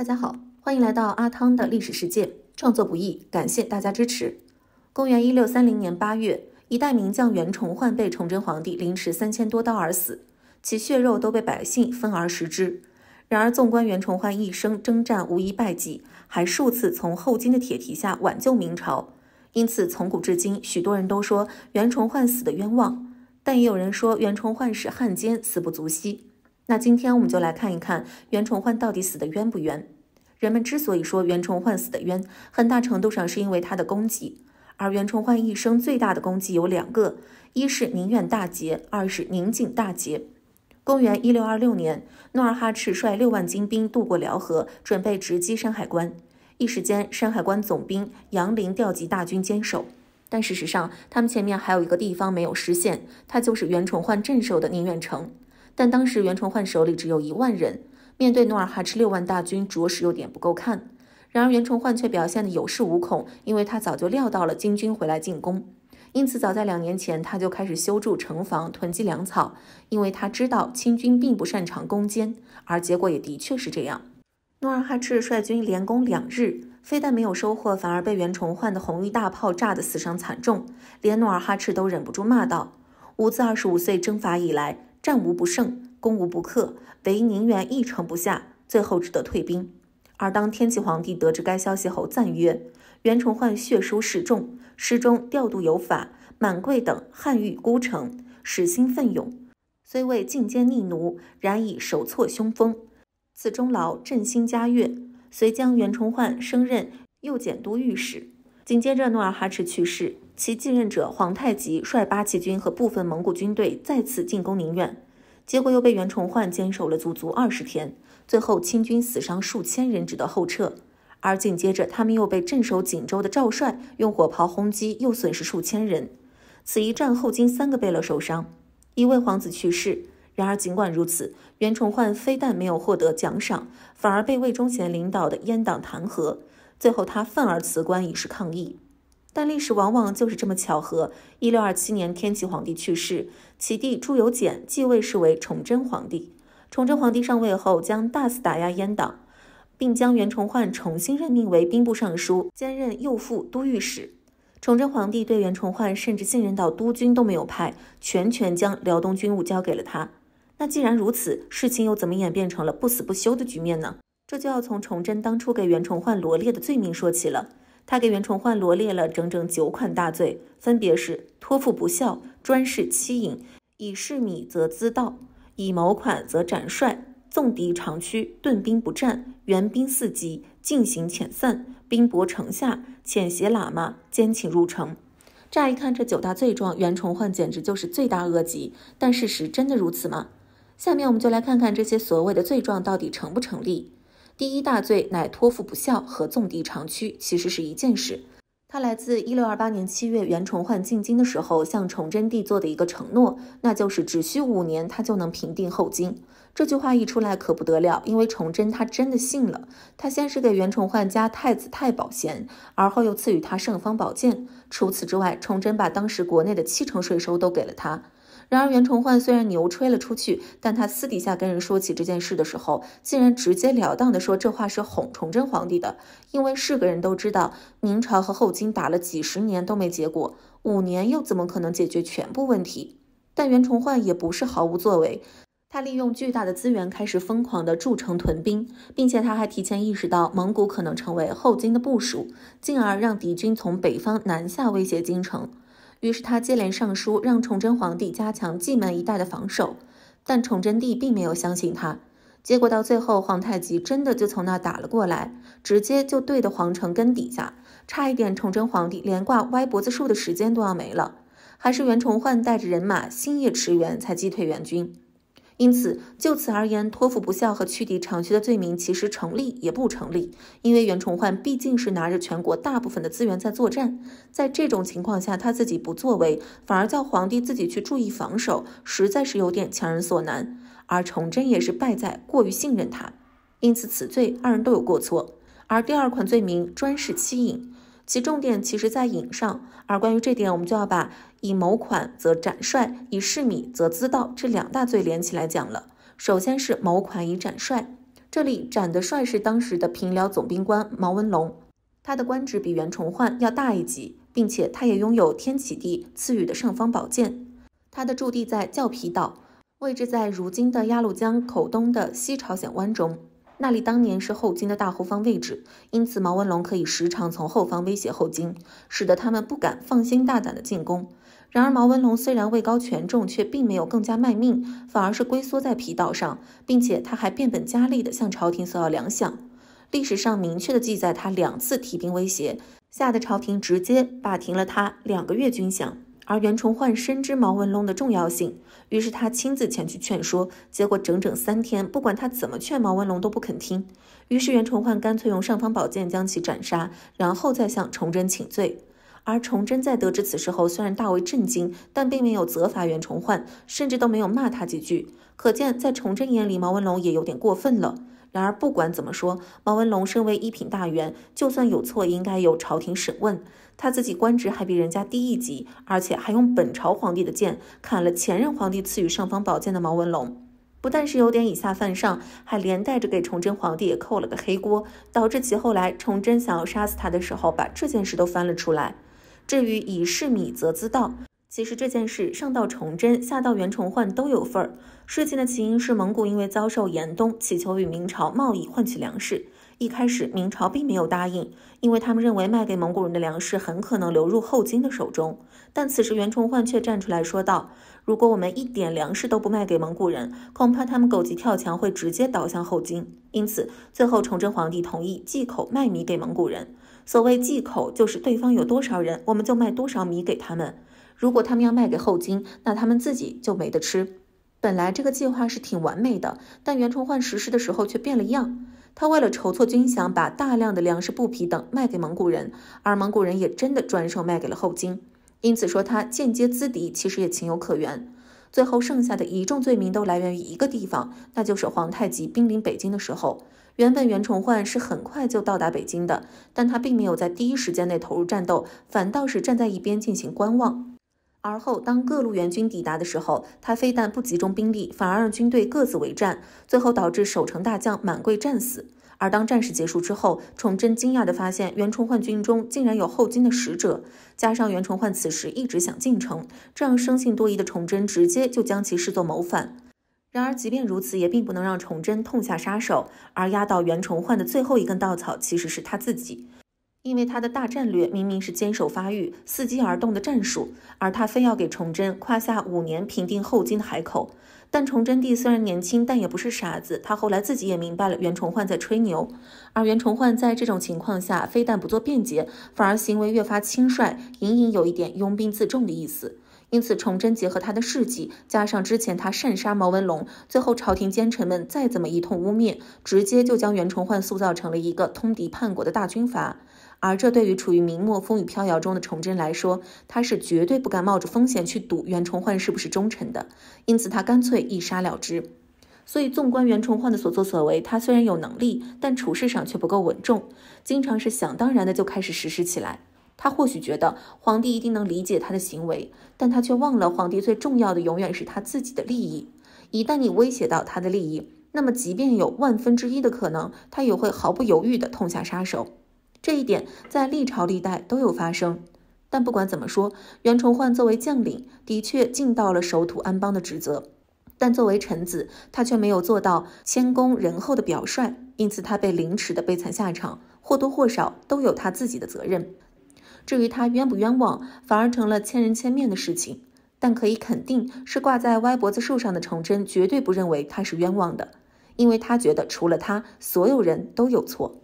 大家好，欢迎来到阿汤的历史世界。创作不易，感谢大家支持。公元一六三零年八月，一代名将袁崇焕被崇祯皇帝凌迟三千多刀而死，其血肉都被百姓分而食之。然而，纵观袁崇焕一生征战无一败绩，还数次从后金的铁蹄下挽救明朝。因此，从古至今，许多人都说袁崇焕死的冤枉，但也有人说袁崇焕是汉奸，死不足惜。那今天我们就来看一看袁崇焕到底死的冤不冤？人们之所以说袁崇焕死的冤，很大程度上是因为他的功绩。而袁崇焕一生最大的功绩有两个：一是宁远大捷，二是宁锦大捷。公元一六二六年，努尔哈赤率六万精兵渡过辽河，准备直击山海关。一时间，山海关总兵杨凌调集大军坚守。但事实上，他们前面还有一个地方没有实现，他就是袁崇焕镇守的宁远城。但当时袁崇焕手里只有一万人，面对努尔哈赤六万大军，着实有点不够看。然而袁崇焕却表现得有恃无恐，因为他早就料到了金军回来进攻，因此早在两年前他就开始修筑城防、囤积粮草，因为他知道清军并不擅长攻坚，而结果也的确是这样。努尔哈赤率军连攻两日，非但没有收获，反而被袁崇焕的红衣大炮炸得死伤惨重，连努尔哈赤都忍不住骂道：“吾自二十五岁征伐以来。”战无不胜，攻无不克，唯宁愿一城不下，最后只得退兵。而当天启皇帝得知该消息后，赞曰：“袁崇焕血书示众，诗中调度有法，满桂等汉欲孤城，使心奋勇，虽未进奸逆奴，然已手挫凶风，此中劳振兴家乐，遂将袁崇焕升任右检都御史。紧接着，努尔哈赤去世。”其继任者皇太极率八旗军和部分蒙古军队再次进攻宁远，结果又被袁崇焕坚守了足足二十天，最后清军死伤数千人，只得后撤。而紧接着，他们又被镇守锦州的赵帅用火炮轰击，又损失数千人。此一战后，金三个贝勒受伤，一位皇子去世。然而，尽管如此，袁崇焕非但没有获得奖赏，反而被魏忠贤领导的阉党弹劾，最后他愤而辞官，以示抗议。但历史往往就是这么巧合。一六二七年，天启皇帝去世，其弟朱由检继位，是为崇祯皇帝。崇祯皇帝上位后，将大肆打压阉党，并将袁崇焕重新任命为兵部尚书，兼任右副都御史。崇祯皇帝对袁崇焕甚至信任到督军都没有派，全权将辽东军务交给了他。那既然如此，事情又怎么演变成了不死不休的局面呢？这就要从崇祯当初给袁崇焕罗列的罪名说起了。他给袁崇焕罗列了整整九款大罪，分别是托付不孝、专事欺隐、以市米则资盗、以谋款则斩帅、纵敌长驱、遁兵不战、援兵四集、进行遣散、兵薄城下、遣携喇嘛、奸请入城。乍一看，这九大罪状，袁崇焕简直就是罪大恶极。但事实真的如此吗？下面我们就来看看这些所谓的罪状到底成不成立。第一大罪乃托付不孝和纵敌长驱，其实是一件事。他来自一六二八年七月，袁崇焕进京的时候，向崇祯帝做的一个承诺，那就是只需五年，他就能平定后金。这句话一出来可不得了，因为崇祯他真的信了。他先是给袁崇焕加太子太保衔，而后又赐予他尚方宝剑。除此之外，崇祯把当时国内的七成税收都给了他。然而袁崇焕虽然牛吹了出去，但他私底下跟人说起这件事的时候，竟然直截了当地说这话是哄崇祯皇帝的，因为是个人都知道，明朝和后金打了几十年都没结果，五年又怎么可能解决全部问题？但袁崇焕也不是毫无作为，他利用巨大的资源开始疯狂的筑城屯兵，并且他还提前意识到蒙古可能成为后金的部署，进而让敌军从北方南下威胁京城。于是他接连上书，让崇祯皇帝加强蓟门一带的防守，但崇祯帝并没有相信他。结果到最后，皇太极真的就从那打了过来，直接就对的皇城根底下，差一点崇祯皇帝连挂歪脖子树的时间都要没了，还是袁崇焕带着人马星夜驰援，才击退援军。因此，就此而言，托付不效和去抵长驱的罪名其实成立也不成立，因为袁崇焕毕竟是拿着全国大部分的资源在作战，在这种情况下，他自己不作为，反而叫皇帝自己去注意防守，实在是有点强人所难。而崇祯也是败在过于信任他，因此此罪二人都有过错。而第二款罪名专事欺隐，其重点其实在隐上，而关于这点，我们就要把。以谋款则斩帅，以市米则资道这两大罪连起来讲了。首先是谋款以斩帅，这里斩的帅是当时的平辽总兵官毛文龙，他的官职比袁崇焕要大一级，并且他也拥有天启帝赐予的尚方宝剑。他的驻地在教皮岛，位置在如今的鸭绿江口东的西朝鲜湾中，那里当年是后金的大后方位置，因此毛文龙可以时常从后方威胁后金，使得他们不敢放心大胆的进攻。然而，毛文龙虽然位高权重，却并没有更加卖命，反而是龟缩在皮岛上，并且他还变本加厉地向朝廷索要粮饷。历史上明确地记载，他两次提兵威胁，吓得朝廷直接罢停了他两个月军饷。而袁崇焕深知毛文龙的重要性，于是他亲自前去劝说，结果整整三天，不管他怎么劝毛文龙都不肯听。于是袁崇焕干脆用尚方宝剑将其斩杀，然后再向崇祯请罪。而崇祯在得知此事后，虽然大为震惊，但并没有责罚袁崇焕，甚至都没有骂他几句。可见，在崇祯眼里，毛文龙也有点过分了。然而，不管怎么说，毛文龙身为一品大员，就算有错，应该由朝廷审问。他自己官职还比人家低一级，而且还用本朝皇帝的剑砍了前任皇帝赐予尚方宝剑的毛文龙，不但是有点以下犯上，还连带着给崇祯皇帝也扣了个黑锅，导致其后来崇祯想要杀死他的时候，把这件事都翻了出来。至于以市米，则自道。其实这件事上到崇祯，下到袁崇焕都有份儿。事情的起因是蒙古因为遭受严冬，乞求与明朝贸易换取粮食。一开始明朝并没有答应，因为他们认为卖给蒙古人的粮食很可能流入后金的手中。但此时袁崇焕却站出来说道：“如果我们一点粮食都不卖给蒙古人，恐怕他们狗急跳墙会直接倒向后金。”因此，最后崇祯皇帝同意忌口卖米给蒙古人。所谓忌口，就是对方有多少人，我们就卖多少米给他们。如果他们要卖给后金，那他们自己就没得吃。本来这个计划是挺完美的，但袁崇焕实施的时候却变了样。他为了筹措军饷，把大量的粮食、布匹等卖给蒙古人，而蒙古人也真的转手卖给了后金。因此说他间接资敌，其实也情有可原。最后剩下的一众罪名都来源于一个地方，那就是皇太极兵临北京的时候。原本袁崇焕是很快就到达北京的，但他并没有在第一时间内投入战斗，反倒是站在一边进行观望。而后当各路援军抵达的时候，他非但不集中兵力，反而让军队各自为战，最后导致守城大将满贵战死。而当战事结束之后，崇祯惊讶地发现袁崇焕军中竟然有后金的使者，加上袁崇焕此时一直想进城，这让生性多疑的崇祯直接就将其视作谋反。然而，即便如此，也并不能让崇祯痛下杀手。而压倒袁崇焕的最后一根稻草，其实是他自己，因为他的大战略明明是坚守发育、伺机而动的战术，而他非要给崇祯夸下五年平定后金的海口。但崇祯帝虽然年轻，但也不是傻子，他后来自己也明白了袁崇焕在吹牛。而袁崇焕在这种情况下，非但不做辩解，反而行为越发轻率，隐隐有一点拥兵自重的意思。因此，崇祯结合他的事迹，加上之前他擅杀毛文龙，最后朝廷奸臣们再怎么一通污蔑，直接就将袁崇焕塑造成了一个通敌叛国的大军阀。而这对于处于明末风雨飘摇中的崇祯来说，他是绝对不敢冒着风险去赌袁崇焕是不是忠臣的。因此，他干脆一杀了之。所以，纵观袁崇焕的所作所为，他虽然有能力，但处事上却不够稳重，经常是想当然的就开始实施起来。他或许觉得皇帝一定能理解他的行为，但他却忘了，皇帝最重要的永远是他自己的利益。一旦你威胁到他的利益，那么即便有万分之一的可能，他也会毫不犹豫地痛下杀手。这一点在历朝历代都有发生。但不管怎么说，袁崇焕作为将领，的确尽到了守土安邦的职责；但作为臣子，他却没有做到谦恭仁厚的表率，因此他被凌迟的悲惨下场，或多或少都有他自己的责任。至于他冤不冤枉，反而成了千人千面的事情。但可以肯定是挂在歪脖子树上的崇祯，绝对不认为他是冤枉的，因为他觉得除了他，所有人都有错。